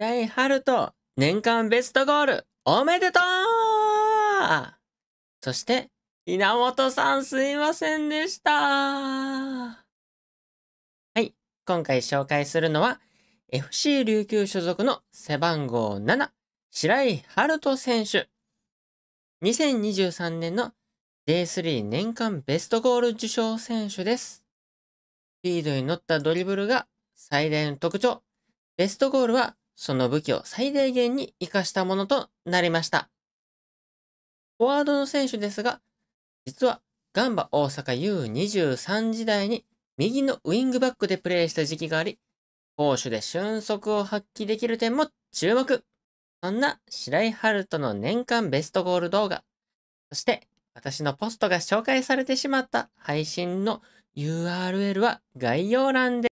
大春と年間ベストゴールおめでとうそして、稲本さんすいませんでしたはい、今回紹介するのは FC 琉球所属の背番号7、白井春人選手。2023年の J3 年間ベストゴール受賞選手です。スピードに乗ったドリブルが最大の特徴。ベストゴールはその武器を最大限に活かしたものとなりました。フォワードの選手ですが、実はガンバ大阪 U23 時代に右のウィングバックでプレーした時期があり、攻守で俊足を発揮できる点も注目。そんな白井春人の年間ベストゴール動画、そして私のポストが紹介されてしまった配信の URL は概要欄で